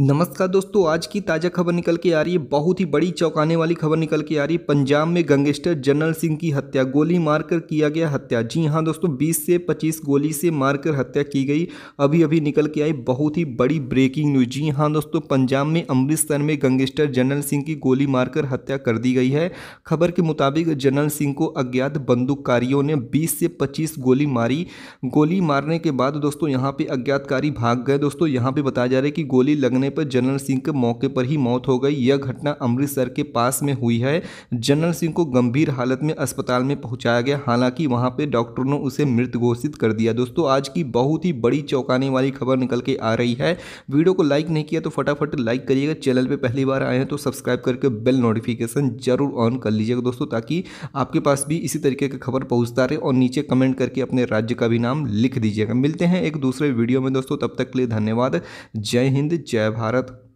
नमस्कार दोस्तों आज की ताज़ा खबर निकल के आ रही है बहुत ही बड़ी चौंकाने वाली खबर निकल के आ रही है पंजाब में गंगेस्टर जनरल सिंह की हत्या गोली मारकर किया गया हत्या जी हाँ दोस्तों 20 से 25 गोली से मारकर हत्या की गई अभी अभी निकल के आई बहुत ही बड़ी ब्रेकिंग न्यूज जी हाँ दोस्तों पंजाब में अमृतसर में गंगेस्टर जनरल सिंह की गोली मारकर हत्या कर दी गई है खबर के मुताबिक जनरल सिंह को अज्ञात बंदूककारियों ने बीस से पच्चीस गोली मारी गोली मारने के बाद दोस्तों यहाँ पे अज्ञातकारी भाग गए दोस्तों यहाँ पे बताया जा रहा है कि गोली लगने करने पर जनरल सिंह के मौके पर ही मौत हो गई यह घटना अमृतसर के पास में हुई है जनरल सिंह को गंभीर हालत में अस्पताल में पहुंचाया गया हालांकि वहां पर डॉक्टरों ने उसे मृत घोषित कर दिया दोस्तों आज की बहुत ही बड़ी चौंकाने वाली खबर निकल के आ रही है वीडियो को लाइक नहीं किया तो फटाफट लाइक करिएगा चैनल पर पहली बार आए हैं तो सब्सक्राइब करके बेल नोटिफिकेशन जरूर ऑन कर लीजिएगा दोस्तों ताकि आपके पास भी इसी तरीके की खबर पहुंचता रहे और नीचे कमेंट करके अपने राज्य का भी नाम लिख दीजिएगा मिलते हैं एक दूसरे वीडियो में दोस्तों तब तक के लिए धन्यवाद जय हिंद जय भारत